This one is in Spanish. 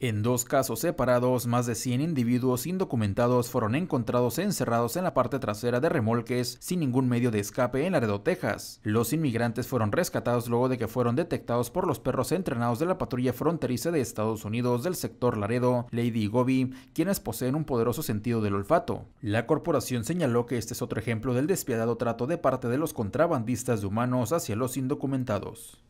En dos casos separados, más de 100 individuos indocumentados fueron encontrados encerrados en la parte trasera de remolques sin ningún medio de escape en Laredo, Texas. Los inmigrantes fueron rescatados luego de que fueron detectados por los perros entrenados de la patrulla fronteriza de Estados Unidos del sector Laredo, Lady y Gobi, quienes poseen un poderoso sentido del olfato. La corporación señaló que este es otro ejemplo del despiadado trato de parte de los contrabandistas de humanos hacia los indocumentados.